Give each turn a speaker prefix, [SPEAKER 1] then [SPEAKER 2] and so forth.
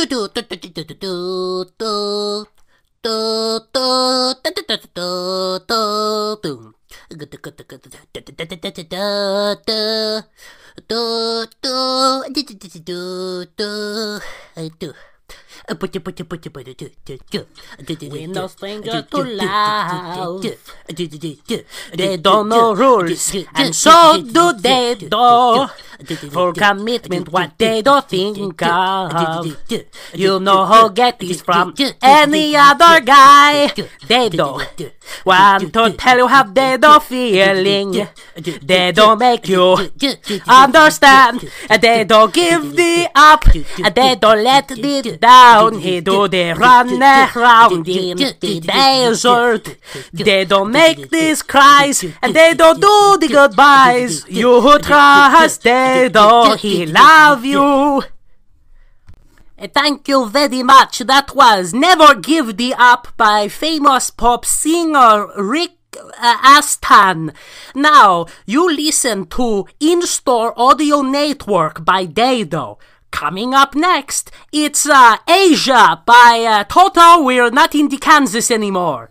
[SPEAKER 1] When those things are too loud, they don't know rules, and
[SPEAKER 2] so do they do for commitment, what they don't think of. You know who get this from any other guy. They don't want to tell you how they don't feeling. They don't make you understand. They don't give the up. They don't let it down. He do the run around in the desert. They don't make these cries and they don't do the goodbyes. You trust them. Fredo, he love you. Thank you very much. That was Never Give the Up by famous pop singer Rick uh, Astan. Now, you listen to In Store Audio Network by Dado. Coming up next, it's uh, Asia by uh, Toto. We're not in the Kansas anymore.